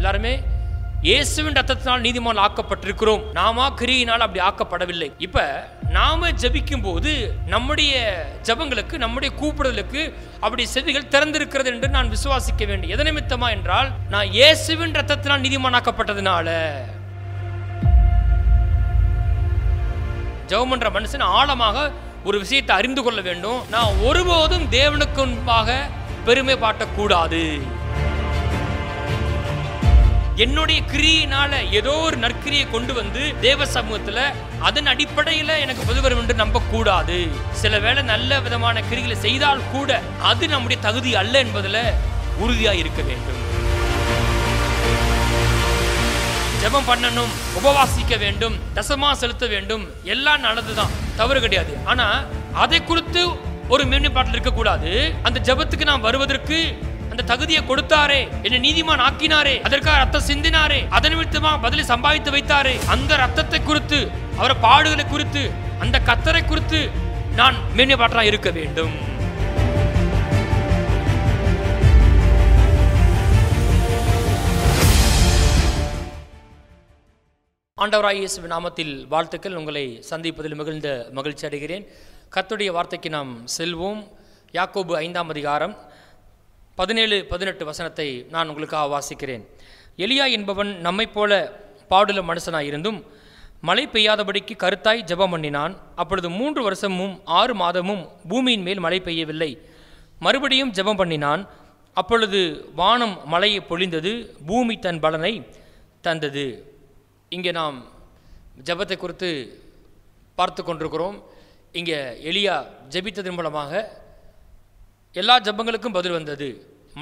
எல்லாருமே இயேசுவின் ரத்தத்தினால் நீதிமான் ஆக்கப்பட்டிருக்கிறோம் நாமா கிரியினால் அப்படி ஆக்கப்படவில்லை இப்ப நாம ஜபிக்கும் போது நம்முடைய ஜபங்களுக்கு நம்முடைய கூப்பிடுதலுக்கு அப்படி செவிகள் திறந்திருக்கிறது என்று நான் விசுவாசிக்க வேண்டும் எதனை நிமித்தமா என்றால் நான் இயேசுவின் ரத்தத்தினால் நீதிமானாக்கப்பட்டதுனால ஜெபம் பண்ற மனுஷன் ஆழமாக ஒரு விஷயத்தை அறிந்து கொள்ள வேண்டும் நான் ஒருபோதும் தேவனுக்கு முன்பாக பெருமை பாட்டக்கூடாது என்னுடைய கிரியினால ஏதோ ஒரு நற்கிரியை கொண்டு வந்து தேவ சமூகத்துல அதன் அடிப்படையில எனக்கு உதவுகிறோம் என்று நம்ப கூடாது சில வேளை நல்ல விதமான கிரிகளை செய்தால் கூட அது நம்முடைய தகுதி அல்ல என்பதுல உறுதியா இருக்க வேண்டும் ஜபம் பண்ணணும் உபவாசிக்க வேண்டும் தசமா செலுத்த வேண்டும் எல்லாம் நல்லதுதான் தவறு கிடையாது ஆனா அதை குறித்து ஒரு இருக்க இருக்கக்கூடாது அந்த ஜபத்துக்கு நான் வருவதற்கு அந்த தகுதியை கொடுத்தாரே என்னை நீதிமான் ஆக்கினாரே அதற்காக ரத்தம் சிந்தினாரே அதன் நிமித்தமாக பதிலை சம்பாதித்து வைத்தாரே அந்த ரத்தத்தை குறித்து அவர பாடுகளை குறித்து அந்த கத்தரை குறித்து நான் மேன்மைப்பாற்றா இருக்க வேண்டும் ஆண்டவராய் இயேசு நாமத்தில் வாழ்த்துக்கள் உங்களை சந்திப்பதில் மிகுந்த மகிழ்ச்சி அடைகிறேன் கத்துடைய வார்த்தைக்கு நாம் செல்வோம் யாக்கோபு ஐந்தாம் அதிகாரம் பதினேழு பதினெட்டு வசனத்தை நான் உங்களுக்காக வாசிக்கிறேன் எலியா என்பவன் நம்மை போல பாடுல மனுஷனாக இருந்தும் மழை பெய்யாதபடிக்கு கருத்தாய் ஜபம் பண்ணினான் அப்பொழுது மூன்று வருஷமும் ஆறு மாதமும் பூமியின் மேல் மழை பெய்யவில்லை மறுபடியும் ஜபம் பண்ணினான் அப்பொழுது வானம் மழையை பொழிந்தது பூமி தன் பலனை தந்தது இங்கே நாம் ஜபத்தை குறித்து பார்த்து கொண்டிருக்கிறோம் இங்கே எளியா ஜபித்ததன் மூலமாக எல்லா ஜபங்களுக்கும் பதில் வந்தது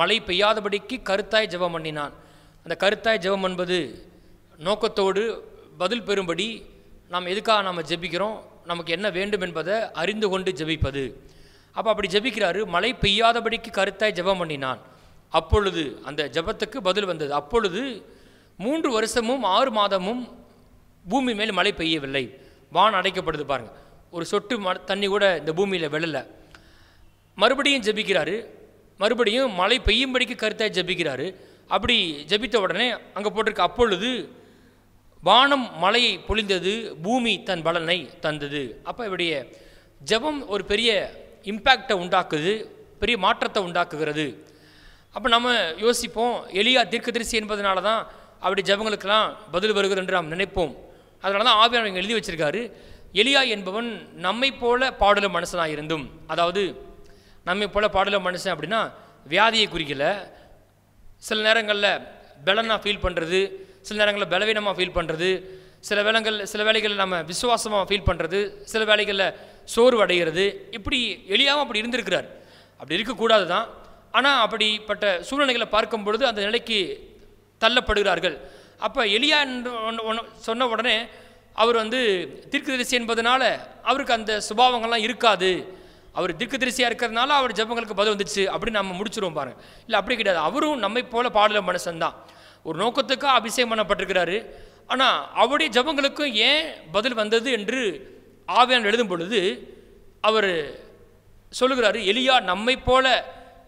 மழை பெய்யாதபடிக்கு கருத்தாய் ஜபம் பண்ணினான் அந்த கருத்தாய் ஜபம் என்பது நோக்கத்தோடு பதில் பெறும்படி நாம் எதுக்காக நாம் ஜெபிக்கிறோம் நமக்கு என்ன வேண்டும் என்பதை அறிந்து கொண்டு ஜெபிப்பது அப்போ அப்படி ஜபிக்கிறாரு மழை பெய்யாதபடிக்கு கருத்தாய் ஜெபம் பண்ணினான் அப்பொழுது அந்த ஜபத்துக்கு பதில் வந்தது அப்பொழுது மூன்று வருஷமும் ஆறு மாதமும் பூமி மேல் மழை பெய்யவில்லை வான் அடைக்கப்படுது பாருங்கள் ஒரு சொட்டு ம தண்ணி கூட இந்த பூமியில் விழலை மறுபடியும் ஜபிக்கிறாரு மறுபடியும் மழை பெய்யும்படிக்கு கருத்தாக ஜபிக்கிறாரு அப்படி ஜபித்த உடனே அங்கே போட்டிருக்க அப்பொழுது வானம் மழையை பொழிந்தது பூமி தன் பலனை தந்தது அப்போ இவருடைய ஜபம் ஒரு பெரிய இம்பேக்டை உண்டாக்குது பெரிய மாற்றத்தை உண்டாக்குகிறது அப்போ நம்ம யோசிப்போம் எளியா தீர்க்க தீர்க்கதரிசி என்பதனால தான் அப்படி ஜபங்களுக்கெல்லாம் பதில் வருகிறது என்று நாம் நினைப்போம் அதனால தான் ஆவியானவர் எழுதி வச்சிருக்காரு எளியா என்பவன் நம்மை போல பாடலும் மனசனாக இருந்தும் அதாவது நம்ம போல் பாடல மனுஷன் அப்படின்னா வியாதியை குறிக்கல சில நேரங்களில் பலனாக ஃபீல் பண்ணுறது சில நேரங்களில் பலவீனமாக ஃபீல் பண்ணுறது சில வேளங்கள் சில வேலைகளில் நம்ம விசுவாசமாக ஃபீல் பண்ணுறது சில வேலைகளில் சோர்வு அடைகிறது இப்படி எளியாகவும் அப்படி இருந்திருக்கிறார் அப்படி இருக்கக்கூடாது தான் ஆனால் அப்படிப்பட்ட சூழ்நிலைகளை பார்க்கும் பொழுது அந்த நிலைக்கு தள்ளப்படுகிறார்கள் அப்போ எளியா என்று ஒன்று சொன்ன உடனே அவர் வந்து தீர்க்கதரிசி என்பதனால அவருக்கு அந்த சுபாவங்கள்லாம் இருக்காது அவர் திக்கு திருசியாக இருக்கிறதுனால அவர் ஜபங்களுக்கு பதில் வந்துச்சு அப்படின்னு நம்ம முடிச்சிருவோம் பாருங்க இல்லை அப்படி கிடையாது அவரும் நம்மை போல பாடல மனுஷன்தான் ஒரு நோக்கத்துக்காக அபிஷேகம் பண்ணப்பட்டிருக்கிறாரு ஆனால் அவருடைய ஜபங்களுக்கும் ஏன் பதில் வந்தது என்று ஆவியான் எழுதும் பொழுது அவர் சொல்லுகிறாரு எளியா நம்மை போல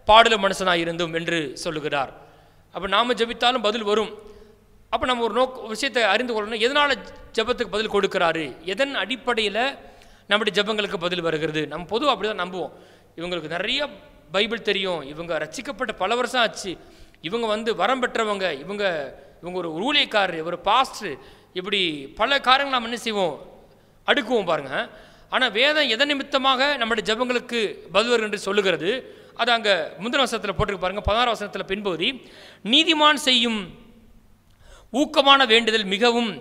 பாடல மனுஷனாக இருந்தோம் என்று சொல்லுகிறார் அப்போ நாம் ஜபித்தாலும் பதில் வரும் அப்போ நம்ம ஒரு நோக்க விஷயத்தை அறிந்து கொள்ளணும் எதனால் ஜபத்துக்கு பதில் கொடுக்குறாரு எதன் அடிப்படையில் நம்முடைய ஜபங்களுக்கு பதில் வருகிறது நம்ம பொதுவாக அப்படி தான் நம்புவோம் இவங்களுக்கு நிறைய பைபிள் தெரியும் இவங்க ரசிக்கப்பட்ட பல வருஷம் ஆச்சு இவங்க வந்து வரம் பெற்றவங்க இவங்க இவங்க ஒரு ஊழியக்காரர் ஒரு பாஸ்டர் இப்படி பல காரியங்கள் நாம் என்ன செய்வோம் அடுக்குவோம் பாருங்கள் ஆனால் வேதம் எதன் நிமித்தமாக நம்முடைய ஜபங்களுக்கு பதில் என்று சொல்லுகிறது அது அங்கே முந்தின வசனத்தில் போட்டுருக்கு பாருங்கள் பதினாறு வசனத்தில் பின்பகுதி நீதிமான் செய்யும் ஊக்கமான வேண்டுதல் மிகவும்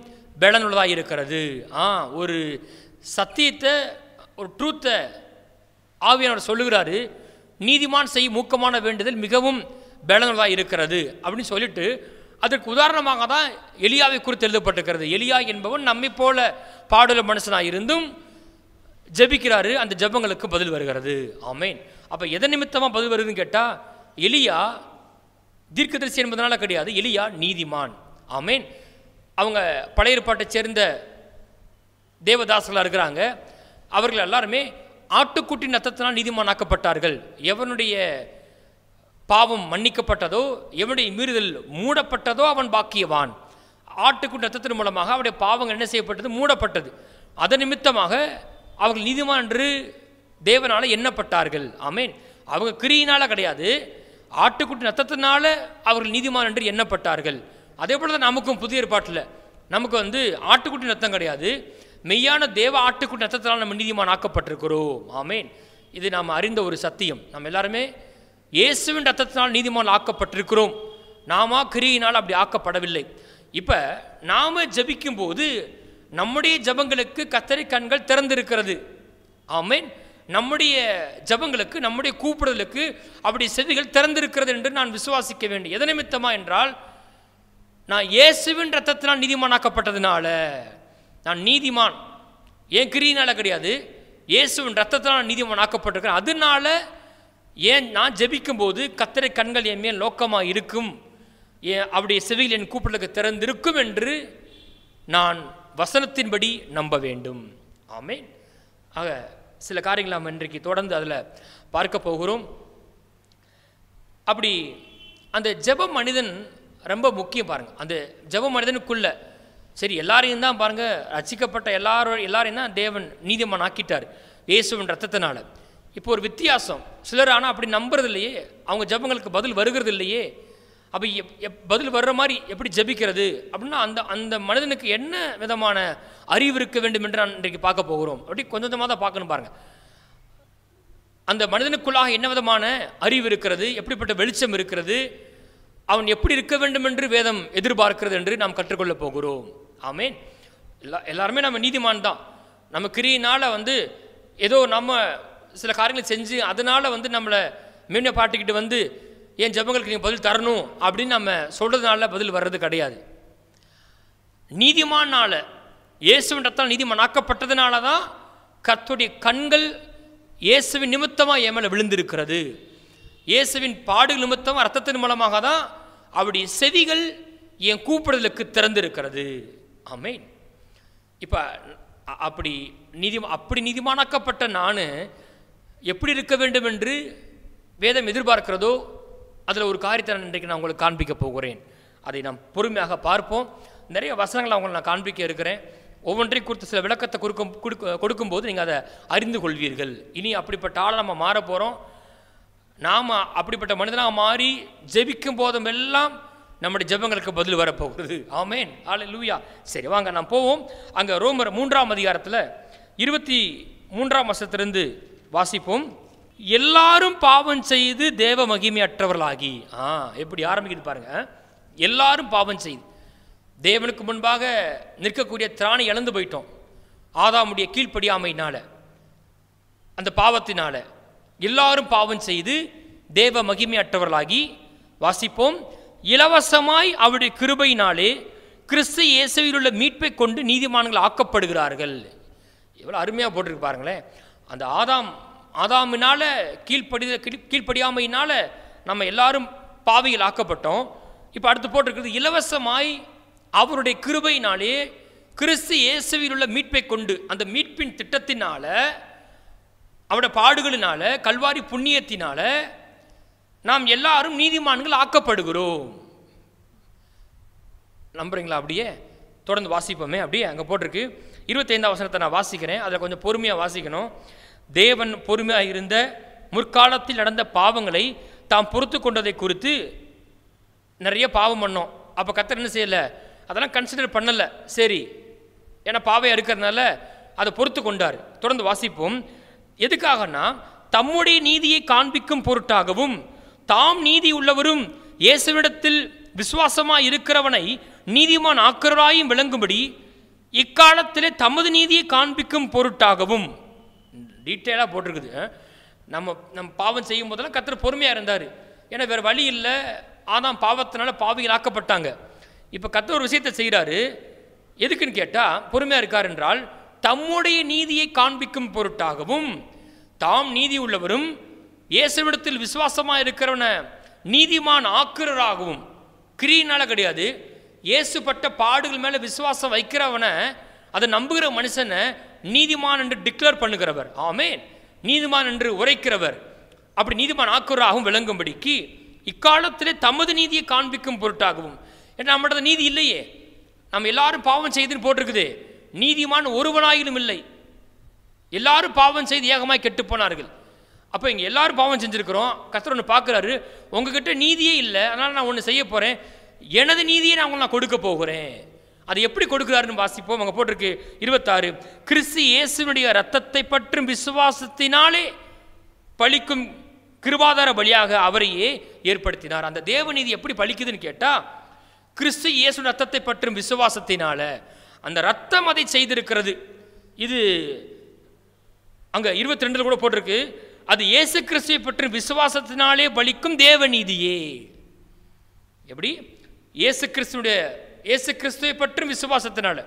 பலனுள்ளதாக இருக்கிறது ஆ ஒரு சத்தியத்தை ஒரு ட்ரூத்தை ஆவியானவர் சொல்லுகிறாரு நீதிமான் செய்ய மூக்கமான வேண்டுதல் மிகவும் பலனதாக இருக்கிறது அப்படின்னு சொல்லிட்டு அதற்கு உதாரணமாக தான் எலியாவை குறித்து எழுதப்பட்டிருக்கிறது எலியா என்பவன் நம்மை போல பாடுல மனுஷனாக இருந்தும் ஜபிக்கிறாரு அந்த ஜபங்களுக்கு பதில் வருகிறது ஆமேன் அப்போ எதை நிமித்தமாக பதில் வருதுன்னு கேட்டால் எலியா தீர்க்கதரிசி என்பதனால கிடையாது எலியா நீதிமான் ஆமேன் அவங்க பழைய ஏற்பாட்டை சேர்ந்த தேவதாசர்களாக இருக்கிறாங்க அவர்கள் எல்லாருமே ஆட்டுக்குட்டி நத்தத்தினால் நீதிமானாக்கப்பட்டார்கள் எவனுடைய பாவம் மன்னிக்கப்பட்டதோ எவனுடைய மீறுதல் மூடப்பட்டதோ அவன் பாக்கியவான் ஆட்டுக்குட்டி நத்தத்தின் மூலமாக அவருடைய பாவங்கள் என்ன செய்யப்பட்டது மூடப்பட்டது அதன் நிமித்தமாக அவர்கள் நீதிமான் என்று தேவனால் எண்ணப்பட்டார்கள் ஆமேன் அவங்க கிரியினால் கிடையாது ஆட்டுக்குட்டி நத்தத்தினால அவர்கள் நீதிமான் என்று எண்ணப்பட்டார்கள் அதே போல் தான் நமக்கும் புதிய ஏற்பாட்டில் நமக்கு வந்து ஆட்டுக்குட்டி நத்தம் கிடையாது மெய்யான தேவ ஆட்டுக்குட்டி ரத்தத்தினால் நம்ம நீதிமான் ஆக்கப்பட்டிருக்கிறோம் ஆமேன் இது நாம் அறிந்த ஒரு சத்தியம் நம்ம எல்லாருமே இயேசுவின் ரத்தத்தினால் நீதிமான் ஆக்கப்பட்டிருக்கிறோம் நாமா கிரியினால் அப்படி ஆக்கப்படவில்லை இப்போ நாம் போது நம்முடைய ஜபங்களுக்கு கத்தரி கண்கள் திறந்திருக்கிறது ஆமேன் நம்முடைய ஜபங்களுக்கு நம்முடைய கூப்பிடுதலுக்கு அப்படி செவிகள் திறந்திருக்கிறது என்று நான் விசுவாசிக்க வேண்டும் எதனிமித்தமா என்றால் நான் இயேசுவின் ரத்தத்தினால் நீதிமானாக்கப்பட்டதுனால நான் நீதிமான் என் கிரியினால் கிடையாது இயேசுவின் ரத்தத்தில் நான் நீதிமான் ஆக்கப்பட்டிருக்கிறேன் அதனால ஏன் நான் ஜெபிக்கும்போது கத்திரை கண்கள் என் மேல் நோக்கமாக இருக்கும் ஏ அவருடைய செவியில் என் கூப்பிடலுக்கு திறந்திருக்கும் என்று நான் வசனத்தின்படி நம்ப வேண்டும் ஆமேன் ஆக சில காரியங்கள் நாம் இன்றைக்கு தொடர்ந்து அதில் பார்க்க போகிறோம் அப்படி அந்த ஜப மனிதன் ரொம்ப முக்கியம் பாருங்கள் அந்த ஜப மனிதனுக்குள்ள சரி எல்லாரையும் தான் பாருங்கள் ரசிக்கப்பட்ட எல்லாரும் எல்லாரையும் தான் தேவன் நீதிமன் ஆக்கிட்டார் இயேசுவின் ரத்தத்தினால இப்போ ஒரு வித்தியாசம் சிலர் ஆனால் அப்படி நம்புறது இல்லையே அவங்க ஜபங்களுக்கு பதில் வருகிறது இல்லையே அப்போ எப் பதில் வர்ற மாதிரி எப்படி ஜபிக்கிறது அப்படின்னா அந்த அந்த மனிதனுக்கு என்ன விதமான அறிவு இருக்க வேண்டும் என்று நான் இன்றைக்கு பார்க்க போகிறோம் அப்படி கொஞ்சம் கொஞ்சமாக தான் பார்க்கணும் பாருங்கள் அந்த மனிதனுக்குள்ளாக என்ன விதமான அறிவு இருக்கிறது எப்படிப்பட்ட வெளிச்சம் இருக்கிறது அவன் எப்படி இருக்க வேண்டும் என்று வேதம் எதிர்பார்க்கிறது என்று நாம் கற்றுக்கொள்ளப் போகிறோம் ஆமேன் எல்லா எல்லாருமே நம்ம நீதிமான் தான் நம்ம கிரியினால் வந்து ஏதோ நம்ம சில காரியங்களை செஞ்சு அதனால் வந்து நம்மளை மேன்மை பாட்டுக்கிட்டு வந்து என் ஜபங்களுக்கு நீங்கள் பதில் தரணும் அப்படின்னு நம்ம சொல்கிறதுனால பதில் வர்றது கிடையாது நீதிமானால் இயேசுவின் ரத்தால் நீதிமான் ஆக்கப்பட்டதுனால தான் கத்துடைய கண்கள் இயேசுவின் நிமித்தமாக என் மேலே விழுந்திருக்கிறது இயேசுவின் பாடு நிமித்தமாக ரத்தத்தின் மூலமாக தான் அவருடைய செவிகள் என் கூப்பிடுதலுக்கு திறந்திருக்கிறது அமேன் இப்போ அப்படி நீதி அப்படி நீதிமானாக்கப்பட்ட நான் எப்படி இருக்க வேண்டும் என்று வேதம் எதிர்பார்க்கிறதோ அதில் ஒரு காரியத்தை நான் இன்றைக்கு நான் உங்களுக்கு காண்பிக்க போகிறேன் அதை நாம் பொறுமையாக பார்ப்போம் நிறைய வசனங்களை அவங்களை நான் காண்பிக்க இருக்கிறேன் ஒவ்வொன்றையும் கொடுத்து சில விளக்கத்தை கொடுக்கும் கொடுக்க கொடுக்கும்போது நீங்கள் அதை அறிந்து கொள்வீர்கள் இனி அப்படிப்பட்ட ஆளை நம்ம மாற போகிறோம் நாம் அப்படிப்பட்ட மனிதனாக மாறி ஜெபிக்கும் போதும் எல்லாம் நம்முடைய ஜபங்களுக்கு பதில் வரப்போகிறது ஆமேன் ஆலை லூயா சரி வாங்க நாம் போவோம் அங்கே ரோமர் மூன்றாம் அதிகாரத்தில் இருபத்தி மூன்றாம் வருஷத்திலிருந்து வாசிப்போம் எல்லாரும் பாவம் செய்து தேவ மகிமை அற்றவர்களாகி ஆ எப்படி ஆரம்பிக்குது பாருங்க எல்லாரும் பாவம் செய்து தேவனுக்கு முன்பாக நிற்கக்கூடிய திராணி இழந்து போயிட்டோம் ஆதாமுடைய கீழ்ப்படியாமையினால் அந்த பாவத்தினால் எல்லாரும் பாவம் செய்து தேவ மகிமை அற்றவர்களாகி வாசிப்போம் இலவசமாய் அவருடைய கிருபையினாலே கிறிஸ்து இயேசுவில் உள்ள மீட்பை கொண்டு நீதிமான்கள் ஆக்கப்படுகிறார்கள் எவ்வளோ அருமையாக போட்டிருக்கு பாருங்களேன் அந்த ஆதாம் ஆதாமினால் கீழ்ப்படி கீழ்ப்படியாமையினால் நம்ம எல்லாரும் பாவையில் ஆக்கப்பட்டோம் இப்போ அடுத்து போட்டிருக்கிறது இலவசமாய் அவருடைய கிருபையினாலே கிறிஸ்து இயேசுவில் உள்ள மீட்பை கொண்டு அந்த மீட்பின் திட்டத்தினால அவருடைய பாடுகளினால கல்வாரி புண்ணியத்தினால நாம் எல்லாரும் நீதிமான்கள் ஆக்கப்படுகிறோம் நம்புறீங்களா அப்படியே தொடர்ந்து வாசிப்போமே அப்படியே அங்கே போட்டிருக்கு இருபத்தைந்தாம் வசனத்தை நான் வாசிக்கிறேன் அதில் கொஞ்சம் பொறுமையாக வாசிக்கணும் தேவன் பொறுமையாக இருந்த முற்காலத்தில் நடந்த பாவங்களை தாம் பொறுத்து கொண்டதை குறித்து நிறைய பாவம் பண்ணோம் அப்போ கத்தர் என்ன செய்யலை அதெல்லாம் கன்சிடர் பண்ணலை சரி ஏன்னா பாவையாக இருக்கிறதுனால அதை பொறுத்து கொண்டார் தொடர்ந்து வாசிப்போம் எதுக்காகனா தம்முடைய நீதியை காண்பிக்கும் பொருட்டாகவும் தாம் நீதி உள்ளவரும் இயேசுவிடத்தில் விசுவாசமாய் இருக்கிறவனை நீதிமான் ஆக்கிரராயும் விளங்கும்படி இக்காலத்திலே தமது நீதியை காண்பிக்கும் பொருட்டாகவும் டீட்டெயிலாக போட்டிருக்குது நம்ம நம்ம பாவம் செய்யும் போதெல்லாம் கத்தர் பொறுமையாக இருந்தார் ஏன்னா வேறு வழி இல்லை ஆதாம் பாவத்தினால பாவிகள் ஆக்கப்பட்டாங்க இப்போ கத்தர் ஒரு விஷயத்தை செய்கிறாரு எதுக்குன்னு கேட்டால் பொறுமையாக இருக்கார் என்றால் தம்முடைய நீதியை காண்பிக்கும் பொருட்டாகவும் தாம் நீதி உள்ளவரும் இயேசுவிடத்தில் விசுவாசமாக இருக்கிறவனை நீதிமான் ஆக்குறராகவும் கிரீனால கிடையாது இயேசுப்பட்ட பாடுகள் மேலே விசுவாசம் வைக்கிறவனை அதை நம்புகிற மனுஷனை நீதிமான் என்று டிக்ளேர் பண்ணுகிறவர் ஆமே நீதிமான் என்று உரைக்கிறவர் அப்படி நீதிமான் ஆக்குறாகவும் விளங்கும்படிக்கு இக்காலத்திலே தமது நீதியை காண்பிக்கும் பொருட்டாகவும் ஏன்னா நம்மளோட நீதி இல்லையே நம்ம எல்லாரும் பாவம் செய்துன்னு போட்டிருக்குது நீதிமான் ஒருவனாயிலும் இல்லை எல்லாரும் பாவம் செய்து ஏகமாய் கெட்டுப்போனார்கள் அப்போ இங்கே எல்லாரும் பாவம் செஞ்சுருக்குறோம் கத்தர் ஒன்று பார்க்குறாரு உங்ககிட்ட நீதியே இல்லை அதனால் நான் ஒன்று செய்ய போகிறேன் எனது நீதியை நான் உங்களை நான் கொடுக்க போகிறேன் அது எப்படி கொடுக்குறாருன்னு வாசிப்போம் அவங்க போட்டிருக்கு இருபத்தாறு கிறிஸ்து இயேசுனுடைய ரத்தத்தை பற்றும் விசுவாசத்தினாலே பழிக்கும் கிருபாதார பலியாக அவரையே ஏற்படுத்தினார் அந்த தேவநீதி எப்படி பழிக்குதுன்னு கேட்டால் கிறிஸ்து இயேசு ரத்தத்தை பற்றும் விசுவாசத்தினால அந்த ரத்தம் அதை செய்திருக்கிறது இது அங்கே இருபத்தி ரெண்டில் கூட போட்டிருக்கு அது இயேசு கிறிஸ்துவை பற்றி விசுவாசத்தினாலே பலிக்கும் தேவநீதியே எப்படி இயேசு கிறிஸ்துடைய இயேசு கிறிஸ்துவை பற்றி விசுவாசத்தினால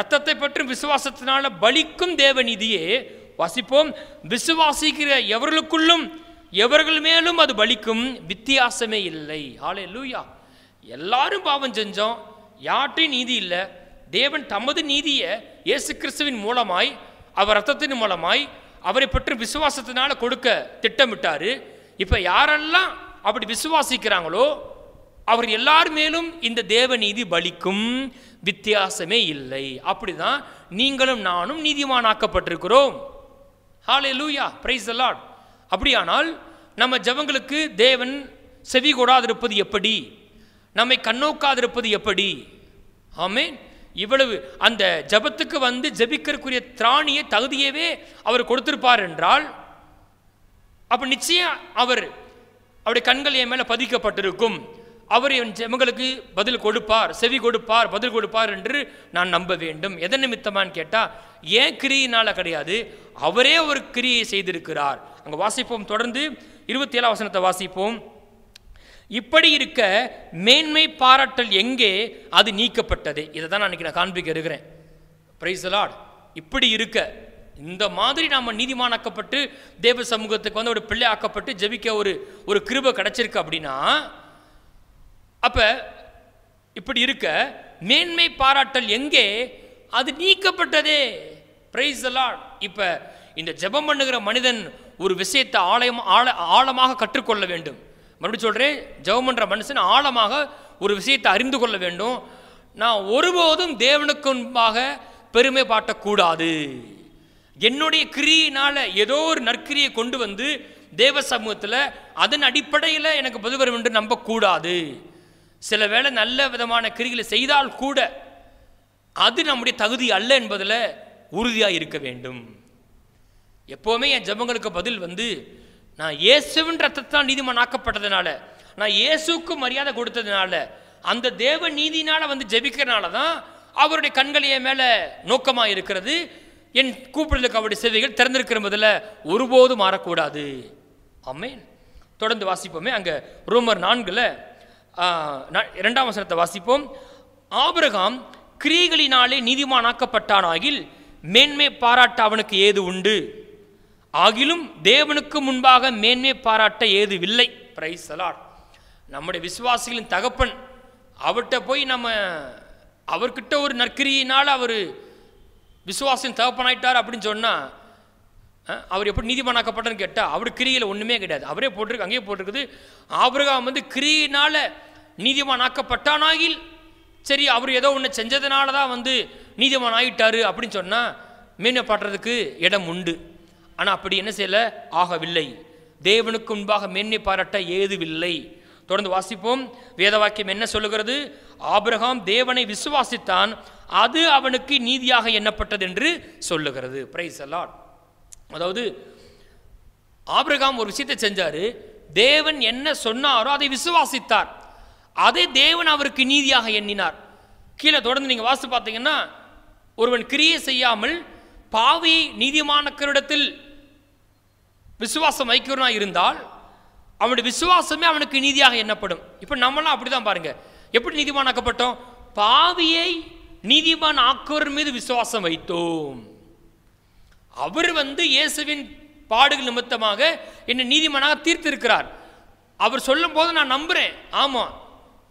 ரத்தத்தை பற்றி விசுவாசத்தினால பலிக்கும் தேவநீதியே வாசிப்போம் விசுவாசிக்கிற எவர்களுக்குள்ளும் எவர்கள் மேலும் அது பலிக்கும் வித்தியாசமே இல்லை ஆலே லூயா எல்லாரும் பாவம் செஞ்சோம் யாற்றின் நீதி இல்லை தேவன் தமது நீதியை இயேசு கிறிஸ்துவின் மூலமாய் அவர் ரத்தத்தின் மூலமாய் அவரை பற்றி விசுவாசத்தினால் கொடுக்க திட்டமிட்டார் இப்போ யாரெல்லாம் அப்படி விசுவாசிக்கிறாங்களோ அவர் எல்லார் மேலும் இந்த தேவநீதி பலிக்கும் வித்தியாசமே இல்லை அப்படிதான் நீங்களும் நானும் நீதிமானாக்கப்பட்டிருக்கிறோம் ஹாலே லூயா பிரைஸ் அலாட் அப்படியானால் நம்ம ஜபங்களுக்கு தேவன் செவி கொடாதிருப்பது எப்படி நம்மை கண்ணோக்காதிருப்பது எப்படி ஆமேன் இவ்வளவு அந்த ஜபத்துக்கு வந்து ஜபிக்கிறக்குரிய திராணியை தகுதியவே அவர் கொடுத்திருப்பார் என்றால் அப்போ நிச்சயம் அவர் அவருடைய கண்கள் என் மேலே பதிக்கப்பட்டிருக்கும் அவர் என் ஜெமங்களுக்கு பதில் கொடுப்பார் செவி கொடுப்பார் பதில் கொடுப்பார் என்று நான் நம்ப வேண்டும் எதன் நிமித்தமான்னு கேட்டால் ஏன் கிரியினால் கிடையாது அவரே ஒரு கிரியை செய்திருக்கிறார் அங்கே வாசிப்போம் தொடர்ந்து இருபத்தி ஏழாம் வசனத்தை வாசிப்போம் இப்படி இருக்க மேன்மை பாராட்டல் எங்கே அது நீக்கப்பட்டது இதை தான் அன்றைக்கி நான் காண்பிக்க இருக்கிறேன் பிரைஸ் லார்ட் இப்படி இருக்க இந்த மாதிரி நாம் நீதிமானாக்கப்பட்டு தேவ சமூகத்துக்கு வந்து ஒரு பிள்ளை ஆக்கப்பட்டு ஜபிக்க ஒரு ஒரு கிருப கிடச்சிருக்கு அப்படின்னா அப்போ இப்படி இருக்க மேன்மை பாராட்டல் எங்கே அது நீக்கப்பட்டதே பிரைஸ் லார்ட் இப்போ இந்த ஜெபம் பண்ணுகிற மனிதன் ஒரு விஷயத்தை ஆலயம் ஆழ ஆழமாக கற்றுக்கொள்ள வேண்டும் மறுபடியும் சொல்கிறேன் ஜவுமன்ற மனுஷன் ஆழமாக ஒரு விஷயத்தை அறிந்து கொள்ள வேண்டும் நான் ஒருபோதும் தேவனுக்கு முன்பாக பெருமை பாட்டக்கூடாது என்னுடைய கிரியினால் ஏதோ ஒரு நற்கிரியை கொண்டு வந்து தேவ சமூகத்தில் அதன் அடிப்படையில் எனக்கு பதில் வரும் என்று நம்பக்கூடாது சில வேளை நல்ல விதமான கிரிகளை செய்தால் கூட அது நம்முடைய தகுதி அல்ல என்பதில் உறுதியாக இருக்க வேண்டும் எப்போவுமே என் ஜபங்களுக்கு பதில் வந்து நான் இயேசுவின் ரத்தத்தால் நீதிமான் ஆக்கப்பட்டதுனால நான் இயேசுக்கு மரியாதை கொடுத்ததுனால அந்த தேவ நீதினால் வந்து ஜெபிக்கிறனால தான் அவருடைய கண்களையே மேலே நோக்கமாக இருக்கிறது என் கூப்பிடுதலுக்கு அவருடைய சேவைகள் திறந்திருக்கிற முதல்ல ஒருபோதும் மாறக்கூடாது அம்மே தொடர்ந்து வாசிப்போமே அங்கே ரூமர் நான்கில் இரண்டாம் வசனத்தை வாசிப்போம் ஆபிரகாம் கிரியைகளினாலே நீதிமானாக்கப்பட்டானாகில் மேன்மை பாராட்ட அவனுக்கு ஏது உண்டு ஆகிலும் தேவனுக்கு முன்பாக மேன்மை பாராட்ட ஏதுவில்லை பிரைஸ் அலாட் நம்முடைய விசுவாசிகளின் தகப்பன் அவர்கிட்ட போய் நம்ம அவர்கிட்ட ஒரு நற்கிரியினால் அவர் விசுவாசின் தகப்பனாயிட்டார் அப்படின்னு சொன்னால் அவர் எப்படி நீதிமானாக்கப்பட்டார்னு கேட்டால் அவர் கிரியில் ஒன்றுமே கிடையாது அவரே போட்டிருக்கு அங்கேயே போட்டிருக்குது ஆபிரகாம் வந்து கிரியினால் நீதிமன்றாக்கப்பட்டானாகில் சரி அவர் ஏதோ ஒன்று செஞ்சதுனால தான் வந்து நீதிமன்றம் ஆகிட்டார் அப்படின்னு சொன்னால் மீனை இடம் உண்டு ஆனால் அப்படி என்ன செய்யல ஆகவில்லை தேவனுக்கு முன்பாக மேன்மை பாராட்ட ஏதுவில்லை தொடர்ந்து வாசிப்போம் வேத வாக்கியம் என்ன சொல்லுகிறது ஆபிரகாம் தேவனை விசுவாசித்தான் அது அவனுக்கு நீதியாக எண்ணப்பட்டது என்று சொல்லுகிறது பிரைஸ் அலாட் அதாவது ஆபிரகாம் ஒரு விஷயத்தை செஞ்சார் தேவன் என்ன சொன்னாரோ அதை விசுவாசித்தார் அதை தேவன் அவருக்கு நீதியாக எண்ணினார் கீழே தொடர்ந்து நீங்கள் வாசித்து பார்த்தீங்கன்னா ஒருவன் கிரியை செய்யாமல் பாவி நீதிமானக்கரிடத்தில் விசுவாசம் வைக்கிறனா இருந்தால் அவனுடைய விசுவாசமே அவனுக்கு நீதியாக எண்ணப்படும் இப்போ நம்மளாம் அப்படி தான் பாருங்கள் எப்படி நீதிமான் ஆக்கப்பட்டோம் பாவியை நீதிமான் ஆக்குவர் மீது விசுவாசம் வைத்தோம் அவர் வந்து இயேசுவின் பாடுகள் நிமித்தமாக என்னை நீதிமானாக தீர்த்திருக்கிறார் அவர் சொல்லும் போது நான் நம்புகிறேன் ஆமாம்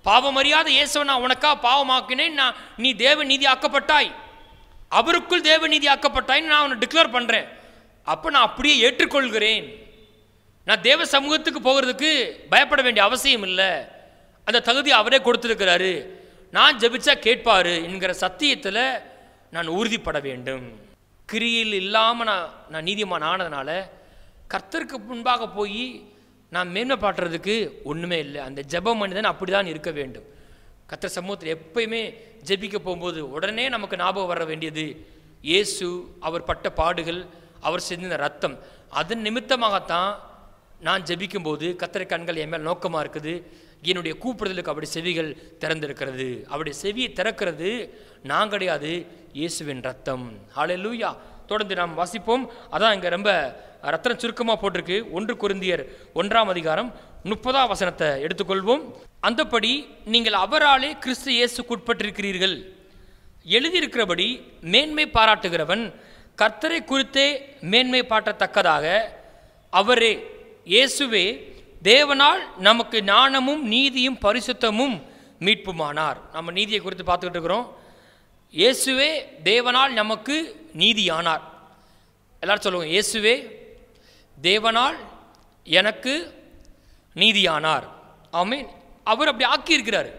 பாவம் அறியாத இயேசுவை நான் உனக்கா பாவமாக்கினேன் நான் நீ தேவ நீதி ஆக்கப்பட்டாய் அவருக்குள் தேவ நீதி ஆக்கப்பட்டாய்ன்னு நான் அவனை டிக்ளேர் பண்ணுறேன் அப்போ நான் அப்படியே ஏற்றுக்கொள்கிறேன் நான் தேவ சமூகத்துக்கு போகிறதுக்கு பயப்பட வேண்டிய அவசியம் இல்லை அந்த தகுதி அவரே கொடுத்துருக்கிறாரு நான் ஜபிச்சா கேட்பார் என்கிற சத்தியத்தில் நான் உறுதிப்பட வேண்டும் கிரியில் இல்லாமல் நான் நான் நீதிமான் ஆனதுனால கர்த்தருக்கு முன்பாக போய் நான் மேன்மை பாட்டுறதுக்கு ஒன்றுமே இல்லை அந்த ஜப மனிதன் அப்படி தான் இருக்க வேண்டும் கர்த்தர் சமூகத்தில் எப்பயுமே ஜெபிக்க போகும்போது உடனே நமக்கு ஞாபகம் வர வேண்டியது இயேசு அவர் பட்ட பாடுகள் அவர் செஞ்சிருந்த ரத்தம் அதன் நிமித்தமாகத்தான் நான் ஜெபிக்கும்போது கத்திரை கண்கள் என் மேல் நோக்கமாக இருக்குது என்னுடைய கூப்பிடுதலுக்கு அப்படி செவிகள் திறந்திருக்கிறது அவருடைய செவியை திறக்கிறது நான் கிடையாது இயேசுவின் ரத்தம் ஆளே லூயா தொடர்ந்து நாம் வாசிப்போம் அதான் இங்கே ரொம்ப ரத்தனம் சுருக்கமாக போட்டிருக்கு ஒன்று குருந்தியர் ஒன்றாம் அதிகாரம் முப்பதாம் வசனத்தை எடுத்துக்கொள்வோம் அந்தப்படி நீங்கள் அவராலே கிறிஸ்து இயேசுக்குட்பட்டிருக்கிறீர்கள் எழுதியிருக்கிறபடி மேன்மை பாராட்டுகிறவன் கர்த்தரை குறித்தே மேன்மை பாட்டத்தக்கதாக அவரே இயேசுவே தேவனால் நமக்கு ஞானமும் நீதியும் பரிசுத்தமும் மீட்புமானார் நம்ம நீதியை குறித்து பார்த்துக்கிட்டு இருக்கிறோம் இயேசுவே தேவனால் நமக்கு நீதியானார் எல்லாரும் சொல்லுவோம் இயேசுவே தேவனால் எனக்கு நீதியானார் ஆமீன் அவர் அப்படி ஆக்கியிருக்கிறார்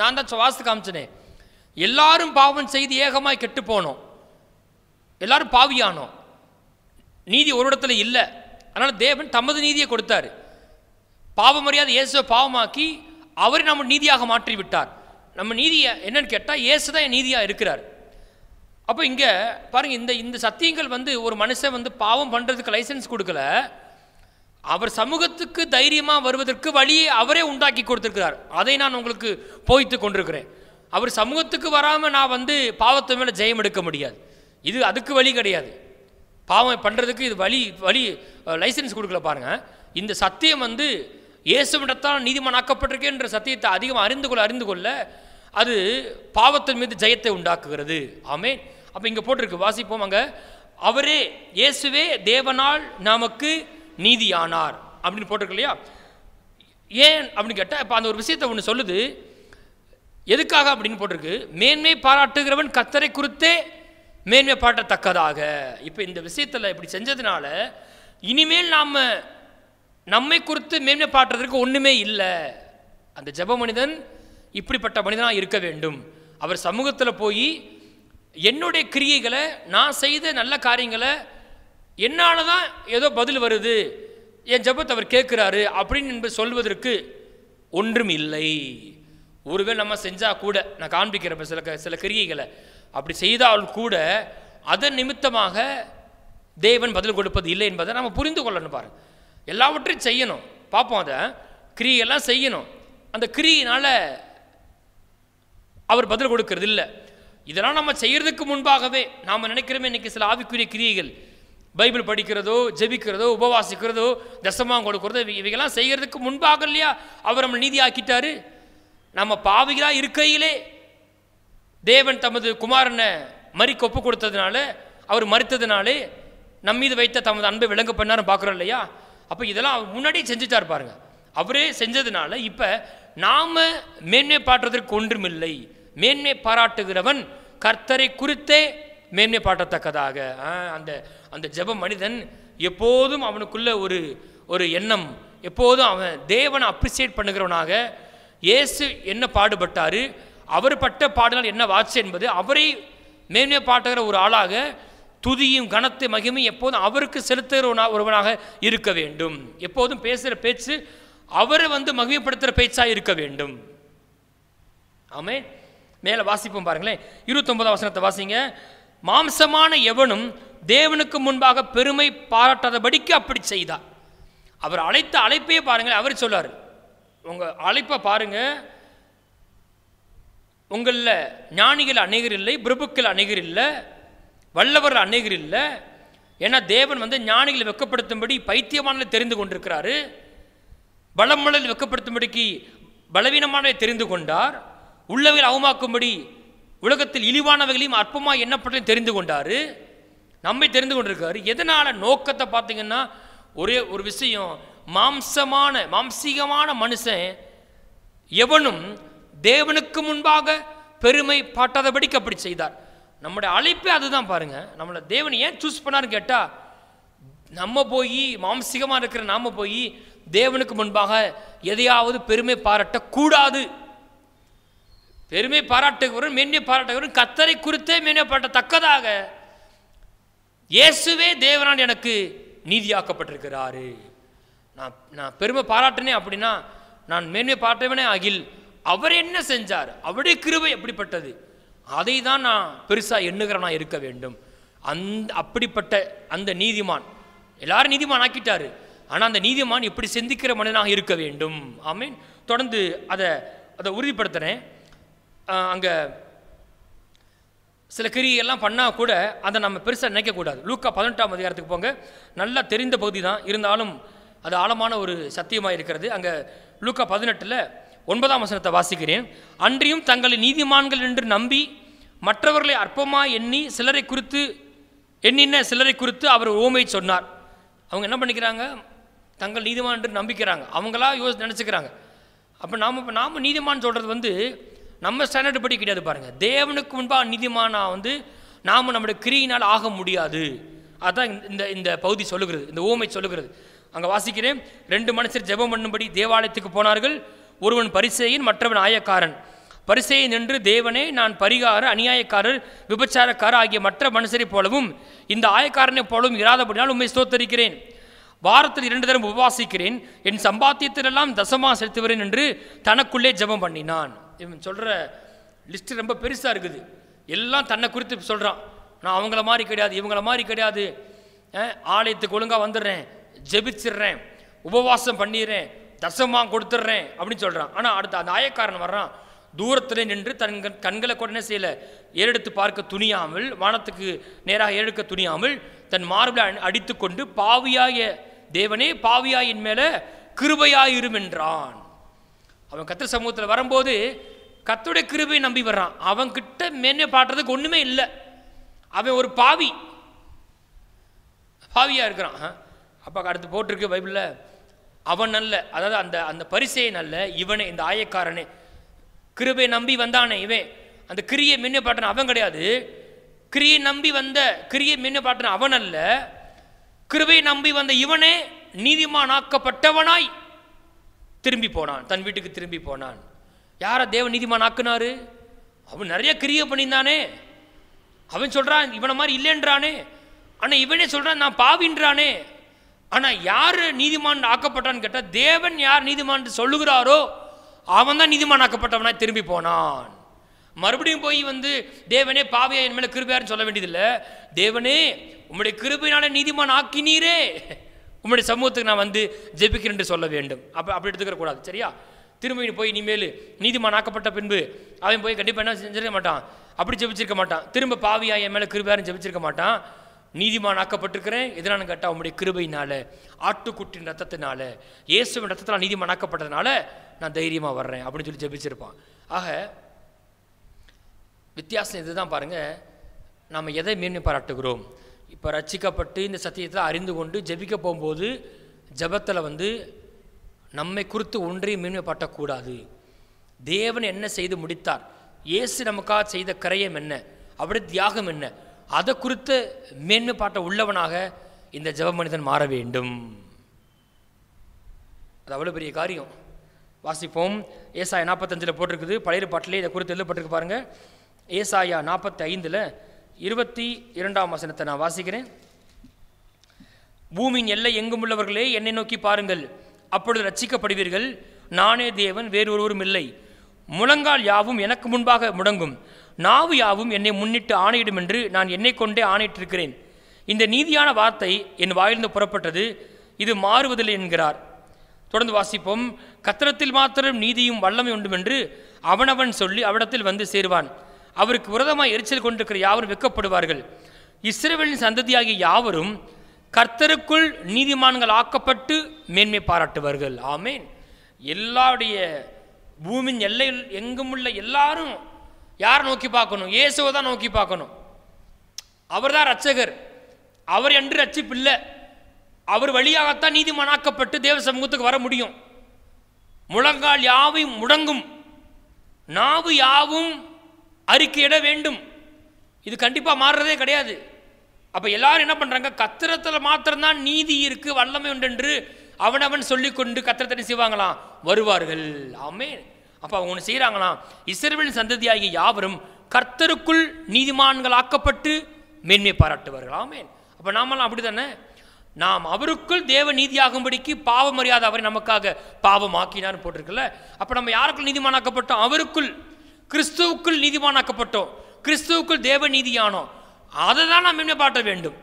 நான் தான் சுவாசத்து காமிச்சனே எல்லாரும் பாவம் செய்து ஏகமாய் கெட்டு போனோம் எல்லாரும் பாவியானோம் நீதி ஒரு இடத்துல இல்லை அதனால் தேவன் தமது நீதியை கொடுத்தார் பாவமரியாதை இயேசுவை பாவமாக்கி அவரை நம்ம நீதியாக மாற்றி விட்டார் நம்ம நீதியை என்னன்னு கேட்டால் இயேசு தான் நீதியாக இருக்கிறார் அப்போ இங்கே பாருங்கள் இந்த இந்த சத்தியங்கள் வந்து ஒரு மனுஷன் வந்து பாவம் பண்ணுறதுக்கு லைசன்ஸ் கொடுக்கல அவர் சமூகத்துக்கு தைரியமாக வருவதற்கு வழியை அவரே உண்டாக்கி கொடுத்துருக்கிறார் அதை நான் உங்களுக்கு போய்த்து கொண்டிருக்கிறேன் அவர் சமூகத்துக்கு வராமல் நான் வந்து பாவத்து மேலே ஜெயம் எடுக்க முடியாது இது அதுக்கு வழி கிடையாது பாவம் பண்ணுறதுக்கு இது வழி வழி லைசன்ஸ் கொடுக்கல பாருங்கள் இந்த சத்தியம் வந்து இயேசுவிடத்தால் நீதிமான் ஆக்கப்பட்டிருக்கேன்ற சத்தியத்தை அதிகம் அறிந்து கொள்ள அறிந்து கொள்ள அது பாவத்தின் மீது ஜெயத்தை உண்டாக்குகிறது ஆமே அப்போ இங்கே போட்டிருக்கு வாசிப்போம் அங்கே அவரே இயேசுவே தேவனால் நமக்கு நீதியானார் அப்படின்னு போட்டிருக்கு இல்லையா ஏன் அப்படின்னு கேட்டால் இப்போ அந்த ஒரு விஷயத்தை ஒன்று சொல்லுது எதுக்காக அப்படின்னு போட்டிருக்கு மேன்மை பாராட்டுகிறவன் கத்தரை குறித்தே மேன்மை பாட்டத்தக்கதாக இப்போ இந்த விஷயத்தில் இப்படி செஞ்சதுனால இனிமேல் நாம் நம்மை குறித்து மேன்மை பாட்டுறதற்கு ஒன்றுமே இல்லை அந்த ஜப மனிதன் இப்படிப்பட்ட மனிதனாக இருக்க வேண்டும் அவர் சமூகத்தில் போய் என்னுடைய கிரியைகளை நான் செய்த நல்ல காரியங்களை என்னால் தான் ஏதோ பதில் வருது என் ஜபத்தை அவர் கேட்குறாரு அப்படின்னு என்பது சொல்வதற்கு ஒன்றும் இல்லை ஒருவேளை நம்ம செஞ்சால் கூட நான் காண்பிக்கிறப்ப சில சில கிரியைகளை அப்படி செய்தால் கூட அதன் நிமித்தமாக தேவன் பதில் கொடுப்பது இல்லை என்பதை நம்ம புரிந்து கொள்ளணும் பாருங்கள் எல்லாவற்றையும் செய்யணும் பார்ப்போம் அதை கிரியெல்லாம் செய்யணும் அந்த கிரியினால் அவர் பதில் கொடுக்கறது இல்லை இதெல்லாம் நம்ம செய்கிறதுக்கு முன்பாகவே நாம் நினைக்கிறோமே இன்றைக்கி சில ஆவிக்குரிய கிரியைகள் பைபிள் படிக்கிறதோ ஜெபிக்கிறதோ உபவாசிக்கிறதோ தசமாக கொடுக்கிறதோ இவைகள்லாம் செய்கிறதுக்கு முன்பாக இல்லையா அவர் நம்ம நீதி ஆக்கிட்டாரு நம்ம பாவிகளாக இருக்கையிலே தேவன் தமது குமாரனை மறிக்க ஒப்பு கொடுத்ததுனால அவர் மறுத்ததுனாலே நம்ம மீது வைத்த தமது அன்பை விளங்க பண்ணார்னு பார்க்குறோம் இல்லையா அப்போ இதெல்லாம் முன்னாடியே செஞ்சுட்டா பாருங்க அவரே செஞ்சதுனால இப்போ நாம் மேன்மை பாட்டுறதற்கு ஒன்றுமில்லை மேன்மை பாராட்டுகிறவன் கர்த்தரை குறித்தே மேன்மை பாட்டத்தக்கதாக அந்த அந்த ஜப மனிதன் எப்போதும் அவனுக்குள்ள ஒரு ஒரு எண்ணம் எப்போதும் அவன் தேவனை அப்ரிசியேட் பண்ணுகிறவனாக இயேசு என்ன பாடுபட்டார் அவர் பட்ட பாடினால் என்ன வாட்சு என்பது அவரை மேன்மை பாட்டுகிற ஒரு ஆளாக துதியும் கனத்து மகிமையும் எப்போதும் அவருக்கு செலுத்துகிற ஒருவனாக இருக்க வேண்டும் எப்போதும் பேசுகிற பேச்சு அவரை வந்து மகிமைப்படுத்துகிற பேச்சாக இருக்க வேண்டும் ஆமே மேலே வாசிப்போம் பாருங்களேன் இருபத்தொன்பதாம் வசனத்தை வாசிங்க மாம்சமான எவனும் தேவனுக்கு முன்பாக பெருமை பாராட்டாதபடிக்கு அப்படி செய்தார் அவர் அழைத்த அழைப்பையே பாருங்கள் அவர் சொல்லார் உங்கள் அழைப்பை பாருங்கள் உங்களில் ஞானிகள் அநேகர் இல்லை பிரபுக்கள் அநேகர் இல்லை வல்லவர் அநேகர் இல்லை ஏன்னா தேவன் வந்து ஞானிகளை வெக்கப்படுத்தும்படி பைத்தியமானதை தெரிந்து கொண்டிருக்கிறாரு பலமுழல் வெக்கப்படுத்தும்படிக்கு பலவீனமானதை தெரிந்து கொண்டார் உள்ளவையில் அவமாக்கும்படி உலகத்தில் இழிவானவைகளையும் அற்பமாக என்னப்பட்டையும் தெரிந்து கொண்டார் நம்மை தெரிந்து கொண்டிருக்காரு எதனால் நோக்கத்தை பார்த்தீங்கன்னா ஒரே ஒரு விஷயம் மாம்சமான மாம்சீகமான மனுஷன் எவனும் தேவனுக்கு முன்பாக பெருமை பாட்டாதபடிக்கு அப்படி செய்தார் நம்முடைய அழைப்பே அதுதான் பாருங்க நம்மளை தேவன் ஏன் சூஸ் பண்ணார்னு கேட்டால் நம்ம போய் மாம்சிகமாக இருக்கிற நாம போய் தேவனுக்கு முன்பாக எதையாவது பெருமை பாராட்டக்கூடாது பெருமை பாராட்டுகிறோம் மென்னிய பாராட்டுகிறோம் கத்தரை குறித்தே மென்மை பாராட்டத்தக்கதாக இயேசுவே தேவனான் எனக்கு நீதியாக்கப்பட்டிருக்கிறாரு நான் நான் பெருமை பாராட்டினேன் அப்படின்னா நான் மேன்மை பாராட்டவனே அகில் அவர் என்ன செஞ்சார் அவருடைய கிருவை எப்படிப்பட்டது அதை தான் நான் பெருசாக எண்ணுகிறனா இருக்க வேண்டும் அந்த அப்படிப்பட்ட அந்த நீதிமான் எல்லாரும் நீதிமான் ஆக்கிட்டார் ஆனால் அந்த நீதிமான் இப்படி சிந்திக்கிற மனிதனாக இருக்க வேண்டும் ஆமீன் தொடர்ந்து அதை அதை உறுதிப்படுத்துகிறேன் அங்கே சில கிரியெல்லாம் பண்ணால் கூட அதை நம்ம பெருசாக நினைக்கக்கூடாது லூக்கா பதினெட்டாம் அதிகாரத்துக்கு போங்க நல்லா தெரிந்த பகுதி தான் இருந்தாலும் அது ஆழமான ஒரு சத்தியமாக இருக்கிறது அங்கே லூக்கா பதினெட்டில் ஒன்பதாம் வசனத்தை வாசிக்கிறேன் அன்றியும் தங்களை நீதிமான்கள் என்று நம்பி மற்றவர்களை அற்பமாக எண்ணி சிலரை குறித்து எண்ணின சிலரை குறித்து அவர் ஓமை சொன்னார் அவங்க என்ன பண்ணிக்கிறாங்க தங்கள் நீதிமான் என்று நம்பிக்கிறாங்க அவங்களா யோசி நினச்சிக்கிறாங்க அப்போ நாம் இப்போ நாம் நீதிமான் சொல்கிறது வந்து நம்ம ஸ்டாண்டர்டு படி கிடையாது பாருங்கள் தேவனுக்கு முன்பாக நீதிமானாக வந்து நாம் நம்முடைய கிரியினால் ஆக முடியாது அதுதான் இந்த இந்த பகுதி சொல்லுகிறது இந்த ஓமை சொல்லுகிறது அங்கே வாசிக்கிறேன் ரெண்டு மனுஷர் ஜெபம் பண்ணும்படி தேவாலயத்துக்கு போனார்கள் ஒருவன் பரிசேயின் மற்றவன் ஆயக்காரன் பரிசேயின் என்று தேவனே நான் பரிகார அநியாயக்காரர் விபச்சாரக்காரர் ஆகிய மற்ற மனுஷரை போலவும் இந்த ஆயக்காரனை போலவும் இராதபடினால் உண்மை ஸ்தோத்தரிக்கிறேன் வாரத்தில் இரண்டு தரம் உபவாசிக்கிறேன் என் சம்பாத்தியத்திலெல்லாம் தசமா செலுத்துவரேன் என்று தனக்குள்ளே ஜபம் பண்ணினான் இவன் சொல்கிற லிஸ்ட்டு ரொம்ப பெருசாக இருக்குது எல்லாம் தன்னை குறித்து சொல்கிறான் நான் அவங்கள மாதிரி கிடையாது இவங்கள மாதிரி கிடையாது ஆலயத்துக்கு ஒழுங்காக வந்துடுறேன் ஜெபிச்சிடுறேன் உபவாசம் பண்ணிடுறேன் தசமா கொடுத்துட்றேன் அப்படின்னு சொல்கிறான் ஆனால் அடுத்த அந்த ஆயக்காரன் வர்றான் தூரத்தில் நின்று தன் கண்களை உடனே செய்யல ஏறெடுத்து பார்க்க துணியாமல் வானத்துக்கு நேராக ஏழுக்க துணியாமல் தன் மார்பில் அடித்து கொண்டு பாவியாய தேவனே பாவியாயின் மேலே கிருபையாயிரும் என்றான் அவன் கத்திர சமூகத்தில் வரும்போது கத்துடைய கிருபையை நம்பி வர்றான் அவன்கிட்ட மேன்மை பாட்டுறதுக்கு ஒன்றுமே இல்லை அவன் ஒரு பாவி பாவியாக இருக்கிறான் அப்பா அடுத்து போட்டிருக்கு பைபிளில் அவன் அல்ல அதாவது அந்த அந்த பரிசையன் அல்ல இவனே இந்த ஆயக்காரனே கிருபை நம்பி வந்தானே இவன் அந்த கிரியை மின்ன பாட்டன அவன் கிடையாது கிரியை நம்பி வந்த கிரியை மின்ன பாட்டன் அவன் அல்ல கிருபை நம்பி வந்த இவனே நீதிமான் ஆக்கப்பட்டவனாய் திரும்பி போனான் தன் வீட்டுக்கு திரும்பி போனான் யாரை தேவன் நீதிமான் ஆக்குனாரு அவன் நிறைய கிரியை பண்ணியிருந்தானே அவன் சொல்கிறான் இவனை மாதிரி இல்லைன்றானே ஆனால் இவனே சொல்கிறான் நான் பாவின்றானே ஆனால் யார் நீதிமான் ஆக்கப்பட்டான்னு கேட்டால் தேவன் யார் நீதிமான் சொல்லுகிறாரோ அவன் தான் நீதிமான் ஆக்கப்பட்டவனா திரும்பி போனான் மறுபடியும் போய் வந்து தேவனே பாவியா என் மேலே கிருபையார்னு சொல்ல வேண்டியதில்லை தேவனே உம்முடைய கிருபையினால நீதிமான் ஆக்கினீரே உம்முடைய சமூகத்துக்கு நான் வந்து ஜெபிக்கிறேன் சொல்ல வேண்டும் அப்போ அப்படி எடுத்துக்கிற கூடாது சரியா திரும்ப போய் இனிமேல் நீதிமான் ஆக்கப்பட்ட பின்பு அவன் போய் கண்டிப்பாக என்ன செஞ்சிருக்க மாட்டான் அப்படி ஜெபிச்சிருக்க மாட்டான் திரும்ப பாவியா என் மேலே கிருபையாருன்னு ஜெபிச்சிருக்க மாட்டான் நீதிமான் ஆக்கப்பட்டிருக்கிறேன் எதனான்னு கேட்டால் உங்களுடைய கிருபையினால ஆட்டுக்குட்டின் ரத்தத்தினால இயேசுவின் ரத்தத்தில் நீதிமான் ஆக்கப்பட்டதுனால நான் தைரியமாக வர்றேன் அப்படின்னு சொல்லி ஜெபிச்சிருப்பான் ஆக வித்தியாசம் இதுதான் பாருங்கள் நாம் எதை மீன் பாராட்டுகிறோம் இப்போ ரச்சிக்கப்பட்டு இந்த சத்தியத்தை அறிந்து கொண்டு ஜெபிக்க போகும்போது ஜபத்தில் வந்து நம்மை குறித்து ஒன்றையும் மீன் பாட்டக்கூடாது தேவன் என்ன செய்து முடித்தார் இயேசு நமக்காக செய்த கரையம் என்ன அப்படி தியாகம் என்ன அதை குறித்து மேன்மை பாட்ட உள்ளவனாக இந்த ஜப மனிதன் மாற வேண்டும் அது அவ்வளோ பெரிய காரியம் வாசிப்போம் ஏசாயா நாற்பத்தஞ்சில் போட்டிருக்குது பழைய பாட்டிலே இதை குறித்து எழுதப்பட்டிருக்கு பாருங்கள் ஏசாயா நாற்பத்தி ஐந்தில் இருபத்தி இரண்டாம் வசனத்தை நான் வாசிக்கிறேன் பூமியின் எல்லை எங்கும் உள்ளவர்களே என்னை நோக்கி பாருங்கள் அப்பொழுது ரட்சிக்கப்படுவீர்கள் நானே தேவன் வேறு ஒருவரும் இல்லை முழங்கால் யாவும் எனக்கு முன்பாக முடங்கும் நாவு யாவும் என்னை முன்னிட்டு ஆணையிடும் என்று நான் என்னை கொண்டே ஆணையிட்டிருக்கிறேன் இந்த நீதியான வார்த்தை என் வாயிலிருந்து புறப்பட்டது இது மாறுவதில்லை என்கிறார் தொடர்ந்து வாசிப்போம் கத்திரத்தில் மாத்திரம் நீதியும் வல்லமை உண்டும் என்று அவனவன் சொல்லி அவடத்தில் வந்து சேருவான் அவருக்கு விரதமாக எரிச்சல் கொண்டிருக்கிற யாவரும் வெக்கப்படுவார்கள் இஸ்ரேவலின் சந்ததியாகிய யாவரும் கர்த்தருக்குள் நீதிமான்கள் ஆக்கப்பட்டு மேன்மை பாராட்டுவார்கள் ஆமேன் எல்லாருடைய பூமியின் எல்லையில் எங்கும் உள்ள எல்லாரும் யார் நோக்கி பார்க்கணும் இயேசுவை தான் நோக்கி பார்க்கணும் அவர் தான் ரட்சகர் அவர் என்று ரட்சிப்பில்லை அவர் வழியாகத்தான் நீதிமானாக்கப்பட்டு தேவ சமூகத்துக்கு வர முடியும் முழங்கால் யாவையும் முடங்கும் நாவு யாவும் அறிக்கையிட வேண்டும் இது கண்டிப்பாக மாறுறதே கிடையாது அப்போ எல்லாரும் என்ன பண்ணுறாங்க கத்திரத்தில் மாத்திரம்தான் நீதி இருக்குது வல்லமை என்று அவனவன் சொல்லிக்கொண்டு கத்திரத்தனை செய்வாங்களாம் வருவார்கள் ஆமே அப்போ அவங்க ஒன்று செய்கிறாங்களா இசைவின் சந்ததியாகிய யாவரும் கர்த்தருக்குள் நீதிமான்களாக்கப்பட்டு மேன்மை பாராட்டுவார்கள் அப்போ நாமெல்லாம் அப்படி தானே நாம் அவருக்குள் தேவ நீதியாகும்படிக்கு பாவ மரியாதை அவரை நமக்காக பாவம் ஆக்கினார் போட்டிருக்கல அப்போ நம்ம யாருக்குள் நீதிமானாக்கப்பட்டோம் அவருக்குள் கிறிஸ்துவுக்குள் நீதிமானாக்கப்பட்டோம் கிறிஸ்துவுக்குள் தேவ நீதியானோம் அதை தான் நாம் மேன்மை பாட்ட வேண்டும்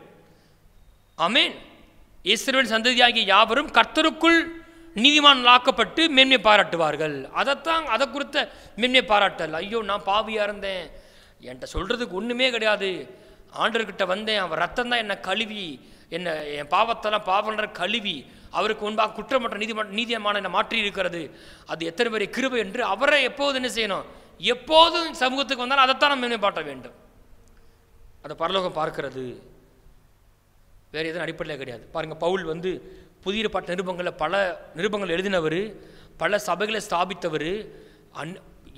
அமேன் ஈஸ்வரன் சந்ததியாகிய யாவரும் கர்த்தருக்குள் ஆக்கப்பட்டு மேன்மை பாராட்டுவார்கள் அதைத்தான் அதை குறித்த மென்மை பாராட்டல் ஐயோ நான் பாவியாக இருந்தேன் என்கிட்ட சொல்கிறதுக்கு ஒன்றுமே கிடையாது ஆண்டர்கிட்ட வந்தேன் அவர் ரத்தம் தான் என்னை கழுவி என்னை என் பாவத்தெல்லாம் பாவன்ற கழுவி அவருக்கு முன்பாக குற்றமற்ற நீதிமன்ற நீதியமான என்னை மாற்றி இருக்கிறது அது எத்தனை பெரிய கிருபை என்று அவரை எப்போது என்ன செய்யணும் எப்போதும் சமூகத்துக்கு வந்தாலும் அதைத்தான் நம்ம பாட்ட வேண்டும் அதை பரலோகம் பார்க்கிறது வேறு எதுவும் அடிப்படையில் கிடையாது பாருங்கள் பவுல் வந்து புதிய பாட்டு நிருபங்களை பல நிருபங்கள் எழுதினவர் பல சபைகளை ஸ்தாபித்தவர் அந்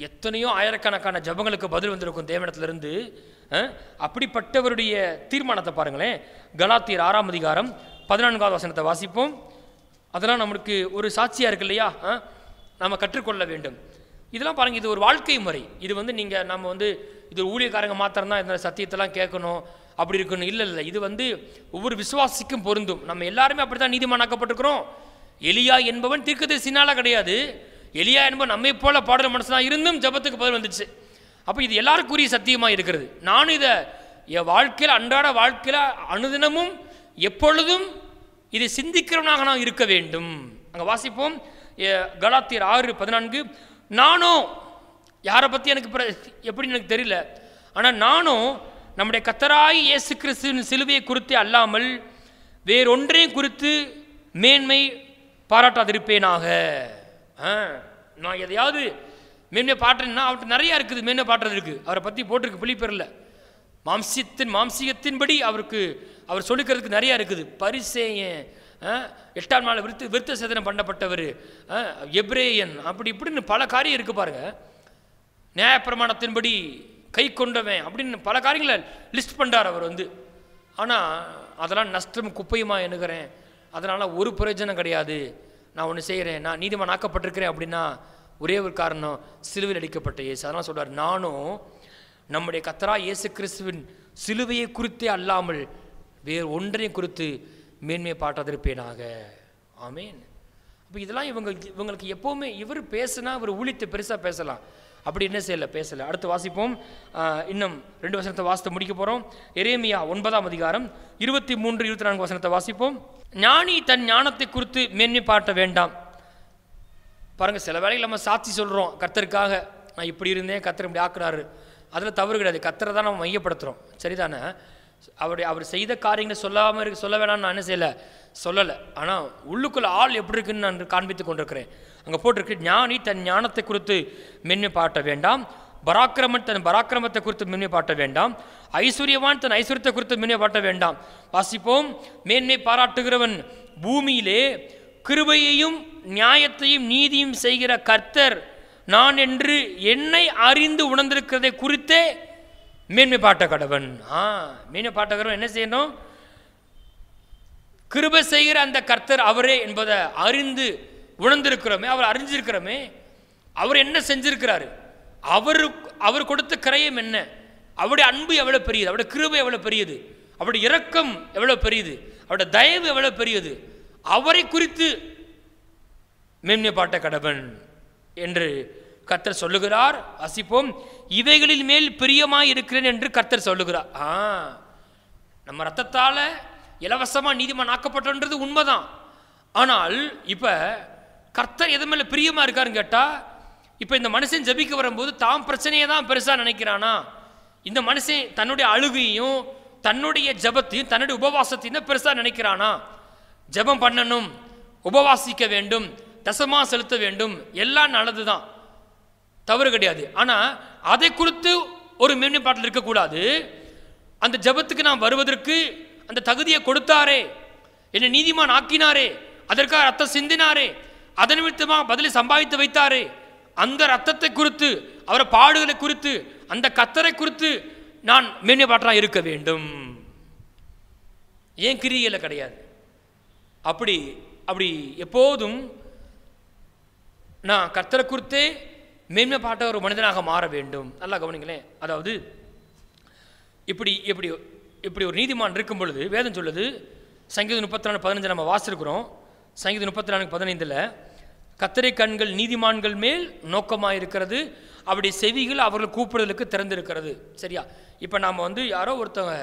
எத்தனையோ ஆயிரக்கணக்கான ஜபங்களுக்கு பதில் வந்திருக்கும் தேவனத்திலிருந்து அப்படிப்பட்டவருடைய தீர்மானத்தை பாருங்களேன் கலாத்தியர் ஆறாம் அதிகாரம் பதினான்காவது வசனத்தை வாசிப்போம் அதெல்லாம் நம்மளுக்கு ஒரு சாட்சியாக இருக்கு இல்லையா நாம் கற்றுக்கொள்ள வேண்டும் இதெல்லாம் பாருங்கள் இது ஒரு வாழ்க்கை முறை இது வந்து நீங்கள் நம்ம வந்து இது ஊழியக்காரங்க மாத்திரம்தான் இந்த சத்தியத்தெல்லாம் கேட்கணும் அப்படி இருக்கணும் இல்லை இல்லை இது வந்து ஒவ்வொரு விசுவாசிக்கும் பொருந்தும் நம்ம எல்லாருமே அப்படி தான் நீதிமானாக்கப்பட்டிருக்கிறோம் எலியா என்பவன் சின்னால கிடையாது எலியா என்பவன் நம்மை போல பாடுற மனசுலாம் இருந்தும் ஜபத்துக்கு பதில் வந்துச்சு அப்போ இது எல்லாருக்குரிய சத்தியமாக இருக்கிறது நானும் இதை என் வாழ்க்கையில் அன்றாட வாழ்க்கையில் அனுதினமும் எப்பொழுதும் இதை சிந்திக்கிறவனாக நான் இருக்க வேண்டும் அங்கே வாசிப்போம் கலாத்தியர் ஆறு பதினான்கு நானும் யாரை பற்றி எனக்கு எப்படி எனக்கு தெரியல ஆனால் நானும் நம்முடைய கத்தராய் இயேசு கிறிஸ்துவின் சிலுவையை குறித்து அல்லாமல் வேறொன்றையும் குறித்து மேன்மை பாராட்டாதிருப்பேனாக நான் எதையாவது மேன்மை பாட்டுன்னா அவர்கிட்ட நிறையா இருக்குது மேன்மை பாட்டுறது இருக்குது அவரை பற்றி போட்டிருக்கு புளிப்பெரில் மாம்சியத்தின் மாம்சியத்தின்படி அவருக்கு அவர் சொல்லிக்கிறதுக்கு நிறையா இருக்குது பரிசேயன் எட்டாம் நாள் விருத்து விருத்த சேதனம் பண்ணப்பட்டவர் எப்ரேயன் அப்படி இப்படின்னு பல காரியம் இருக்குது பாருங்கள் நியாயப்பிரமாணத்தின்படி கை கொண்டவன் அப்படின்னு பல காரியங்களை லிஸ்ட் பண்ணுறார் அவர் வந்து ஆனால் அதெல்லாம் நஷ்டம் குப்பையுமா எண்ணுகிறேன் அதனால் ஒரு பிரயோஜனம் கிடையாது நான் ஒன்று செய்கிறேன் நான் நீதிமான் ஆக்கப்பட்டிருக்கிறேன் அப்படின்னா ஒரே ஒரு காரணம் சிலுவையில் அடிக்கப்பட்ட இயேசு அதெல்லாம் சொல்கிறார் நானும் நம்முடைய கத்தரா இயேசு கிறிஸ்துவின் சிலுவையை குறித்தே அல்லாமல் வேறு ஒன்றையும் குறித்து மேன்மை பாட்டாதிருப்பேனாக ஆமேன் அப்போ இதெல்லாம் இவங்க இவங்களுக்கு எப்போவுமே இவர் பேசுனா இவர் ஊழித்து பெருசாக பேசலாம் அப்படி என்ன செய்யலை பேசலை அடுத்து வாசிப்போம் இன்னும் ரெண்டு வசனத்தை வாசித்து முடிக்க போகிறோம் எரேமியா ஒன்பதாம் அதிகாரம் இருபத்தி மூன்று இருபத்தி நான்கு வசனத்தை வாசிப்போம் ஞானி தன் ஞானத்தை குறித்து மேன்மை பாட்ட வேண்டாம் பாருங்கள் சில வேலைகள் நம்ம சாட்சி சொல்கிறோம் கத்தருக்காக நான் இப்படி இருந்தேன் கத்தர் இப்படி ஆக்குறாரு அதில் தவறு கிடையாது கத்தரை தான் நம்ம மையப்படுத்துகிறோம் சரிதானே அவருடைய அவர் செய்த காரியங்களை சொல்லாமல் இருக்க சொல்ல வேணாம்னு நான் என்ன செய்யலை சொல்லலை ஆனால் உள்ளுக்குள்ளே ஆள் எப்படி இருக்குன்னு நான் காண்பித்து கொண்டிருக்கிறேன் அங்கே போட்டிருக்கு ஞானி தன் ஞானத்தை குறித்து மென்மை பாட்ட வேண்டாம் பராக்கிரமன் தன் பராக்கிரமத்தை குறித்து மென்மை பாட்ட வேண்டாம் ஐஸ்வர்யவான் தன் ஐஸ்வர்யத்தை குறித்து மென்மை பாட்ட வேண்டாம் வாசிப்போம் மேன்மை பாராட்டுகிறவன் பூமியிலே கிருபையையும் நியாயத்தையும் நீதியும் செய்கிற கர்த்தர் நான் என்று என்னை அறிந்து உணர்ந்திருக்கிறதை குறித்தே மேன்மை பாட்ட கடவன் ஆ மேன்மை கடவன் என்ன செய்யணும் கிருபை செய்கிற அந்த கர்த்தர் அவரே என்பதை அறிந்து உணர்ந்திருக்கிறோமே அவர் அறிஞ்சிருக்கிறோமே அவர் என்ன செஞ்சிருக்கிறாரு அவர் அவர் கொடுத்த கிரயம் என்ன அவருடைய அன்பு எவ்வளோ பெரியது அவருடைய கிருபை எவ்வளோ பெரியது அவருடைய இரக்கம் எவ்வளோ பெரியது அவருடைய தயவு எவ்வளோ பெரியது அவரை குறித்து மேன்மை பாட்ட கடவன் என்று கர்த்தர் சொல்லுகிறார் வசிப்போம் இவைகளில் மேல் பிரியமாக இருக்கிறேன் என்று கர்த்தர் சொல்லுகிறார் ஆ நம்ம ரத்தத்தால் இலவசமாக நீதிமன்றம் ஆக்கப்பட்டோன்றது உண்மைதான் ஆனால் இப்போ கர்த்தர் எது மேலே பிரியமாக இருக்காருன்னு கேட்டால் இப்போ இந்த மனுஷன் ஜபிக்க வரும்போது தாம் பிரச்சனையை தான் பெருசாக நினைக்கிறானா இந்த மனுஷன் தன்னுடைய அழுகையும் தன்னுடைய ஜபத்தையும் தன்னுடைய உபவாசத்தையும் தான் பெருசாக நினைக்கிறானா ஜபம் பண்ணணும் உபவாசிக்க வேண்டும் தசமாக செலுத்த வேண்டும் எல்லாம் நல்லது தான் தவறு கிடையாது ஆனால் அதை குறித்து ஒரு மேம்பாட்டில் இருக்கக்கூடாது அந்த ஜபத்துக்கு நான் வருவதற்கு அந்த தகுதியை கொடுத்தாரே என்னை நீதிமான் ஆக்கினாரே அதற்காக ரத்தம் சிந்தினாரே அதன் நிமித்தமாக பதிலை சம்பாதித்து வைத்தாரே அந்த ரத்தத்தை குறித்து அவரை பாடுகளை குறித்து அந்த கத்தரை குறித்து நான் மேன்மைப்பாட்டாக இருக்க வேண்டும் ஏன் கிரியில் கிடையாது அப்படி அப்படி எப்போதும் நான் கத்தரை குறித்தே மேன்மை பாட்ட ஒரு மனிதனாக மாற வேண்டும் நல்லா கவனிங்களேன் அதாவது இப்படி இப்படி இப்படி ஒரு நீதிமான் இருக்கும் பொழுது வேதம் சொல்லுது சங்கீதம் முப்பத்தி நாலு பதினஞ்சு நம்ம வாசிருக்கிறோம் சங்கீதம் முப்பத்தி நான்கு பதினைந்தில் கத்திரை கண்கள் நீதிமான்கள் மேல் நோக்கமாக இருக்கிறது அப்படி செவிகள் அவர்கள் கூப்பிடுதலுக்கு திறந்திருக்கிறது சரியா இப்போ நாம் வந்து யாரோ ஒருத்தவங்க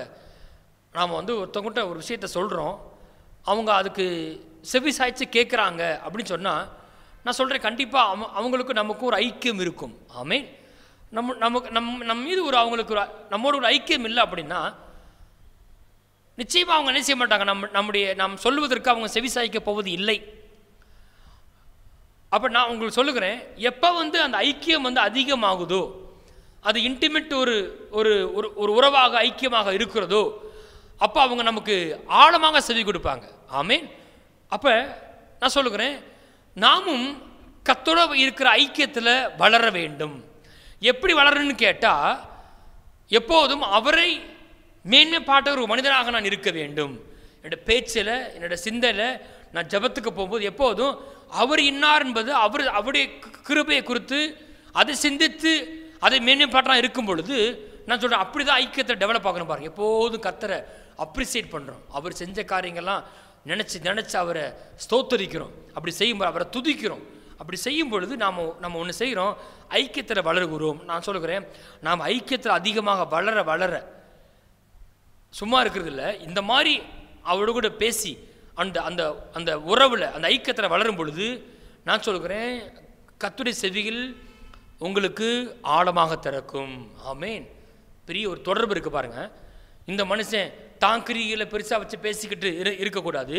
நாம் வந்து ஒருத்தவங்கிட்ட ஒரு விஷயத்த சொல்கிறோம் அவங்க அதுக்கு செவி சாய்ச்சி கேட்குறாங்க அப்படின்னு சொன்னால் நான் சொல்கிறேன் கண்டிப்பாக அவ அவங்களுக்கு நமக்கு ஒரு ஐக்கியம் இருக்கும் ஆமே நம்ம நமக்கு நம் நம் மீது ஒரு அவங்களுக்கு ஒரு நம்மோட ஒரு ஐக்கியம் இல்லை அப்படின்னா நிச்சயமாக அவங்க என்ன செய்ய மாட்டாங்க நம் நம்முடைய நாம் சொல்வதற்கு அவங்க செவிசாய்க்க போவது இல்லை அப்போ நான் உங்களுக்கு சொல்லுகிறேன் எப்போ வந்து அந்த ஐக்கியம் வந்து அதிகமாகுதோ அது இன்டிமேட் ஒரு ஒரு ஒரு உறவாக ஐக்கியமாக இருக்கிறதோ அப்போ அவங்க நமக்கு ஆழமாக செவி கொடுப்பாங்க ஆமீன் அப்போ நான் சொல்லுகிறேன் நாமும் கத்தோட இருக்கிற ஐக்கியத்தில் வளர வேண்டும் எப்படி வளரணும்னு கேட்டால் எப்போதும் அவரை மேன்மைப்பாட்ட ஒரு மனிதனாக நான் இருக்க வேண்டும் என்னோட பேச்சில் என்னோட சிந்தையில் நான் ஜபத்துக்கு போகும்போது எப்போதும் அவர் இன்னார் என்பது அவர் அவருடைய கிருபையை குறித்து அதை சிந்தித்து அதை மேன்மைப்பாட்டாக இருக்கும் பொழுது நான் சொல்கிறேன் அப்படி தான் ஐக்கியத்தை டெவலப் ஆகணும் பாருங்கள் எப்போதும் கத்தரை அப்ரிசியேட் பண்ணுறோம் அவர் செஞ்ச காரியங்கள்லாம் நினச்சி நினச்சி அவரை ஸ்தோத்தரிக்கிறோம் அப்படி செய்யும்போது அவரை துதிக்கிறோம் அப்படி செய்யும் பொழுது நாம் நம்ம ஒன்று செய்கிறோம் ஐக்கியத்தில் வளர்கிறோம் நான் சொல்கிறேன் நாம் ஐக்கியத்தில் அதிகமாக வளர வளர சும்மா இருக்கிறது இல்லை இந்த மாதிரி அவரோட கூட பேசி அந்த அந்த அந்த உறவில் அந்த ஐக்கியத்தில் வளரும் பொழுது நான் சொல்கிறேன் கத்துடைய செவியில் உங்களுக்கு ஆழமாக திறக்கும் ஆமேன் பெரிய ஒரு தொடர்பு இருக்குது பாருங்கள் இந்த மனுஷன் தாங்கிரிகளை பெருசாக வச்சு பேசிக்கிட்டு இரு இருக்கக்கூடாது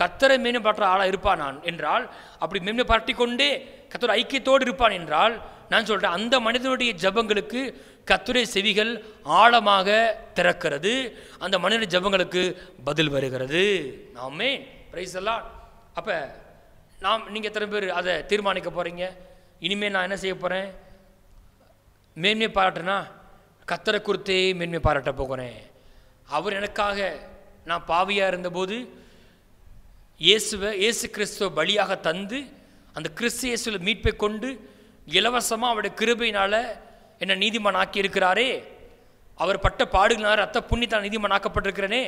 கத்தரை பற்ற ஆளாக இருப்பான் நான் என்றால் அப்படி மேம்படுத்தி கொண்டே கத்தோட ஐக்கியத்தோடு இருப்பான் என்றால் நான் சொல்கிறேன் அந்த மனிதனுடைய ஜபங்களுக்கு கத்துரை செவிகள் ஆழமாக திறக்கிறது அந்த மனித ஜபங்களுக்கு பதில் வருகிறது நாமே பிரைஸ் எல்லாம் அப்போ நாம் நீங்கள் எத்தனை பேர் அதை தீர்மானிக்க போகிறீங்க இனிமேல் நான் என்ன செய்ய போகிறேன் மேன்மை பாராட்டுனா கத்தரை குறித்தே மேன்மை பாராட்ட போகிறேன் அவர் எனக்காக நான் பாவியாக இருந்தபோது இயேசுவை இயேசு கிறிஸ்துவ பலியாக தந்து அந்த கிறிஸ்து இயேசுவில் மீட்பை கொண்டு இலவசமாக அவருடைய கிருபையினால் என்ன நீதிமான் ஆக்கி இருக்கிறாரே அவர் பட்ட பாடுகளால் ரத்த புண்ணியத்தால் நீதிமான் ஆக்கப்பட்டிருக்கிறேனே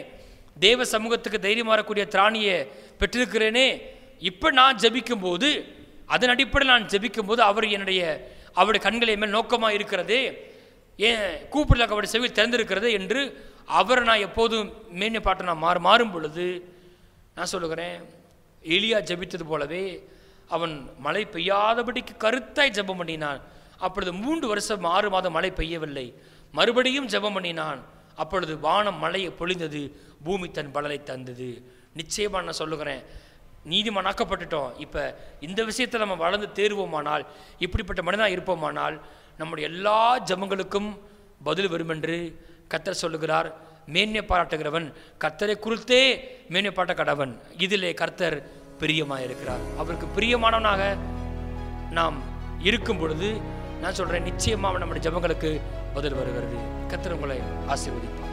தேவ சமூகத்துக்கு தைரியம் வரக்கூடிய திராணியை பெற்றிருக்கிறேனே இப்போ நான் ஜபிக்கும்போது அதன் அடிப்படையில் நான் ஜபிக்கும்போது அவர் என்னுடைய அவருடைய கண்களை மேல் நோக்கமாக இருக்கிறதே ஏன் கூப்பிடல அவருடைய செவியில் திறந்திருக்கிறது என்று அவர் நான் எப்போதும் மேன்மை பாட்டை நான் மாறு மாறும் பொழுது நான் சொல்லுகிறேன் எளியா ஜபித்தது போலவே அவன் மழை பெய்யாதபடிக்கு கருத்தாய் ஜபம் பண்ணினான் அப்பொழுது மூன்று வருஷம் ஆறு மாதம் மழை பெய்யவில்லை மறுபடியும் ஜபம் பண்ணினான் அப்பொழுது வானம் மழையை பொழிந்தது பூமி தன் பலனை தந்தது நிச்சயமாக நான் சொல்லுகிறேன் நீதிமானாக்கப்பட்டுட்டோம் இப்போ இந்த விஷயத்தில் நம்ம வளர்ந்து தேர்வோமானால் இப்படிப்பட்ட மனிதனாக இருப்போமானால் நம்முடைய எல்லா ஜபங்களுக்கும் பதில் வரும் என்று கத்தர் சொல்லுகிறார் மேன்மை பாராட்டுகிறவன் கர்த்தரை குறித்தே மேன்மை பாட்ட கடவன் இதிலே கர்த்தர் பிரியமாக இருக்கிறார் அவருக்கு பிரியமானவனாக நாம் இருக்கும் பொழுது நான் சொல்கிறேன் நிச்சயமாக நம்முடைய ஜபங்களுக்கு பதில் வருகிறது கத்திரங்களை உங்களை ஆசீர்வதிப்பார்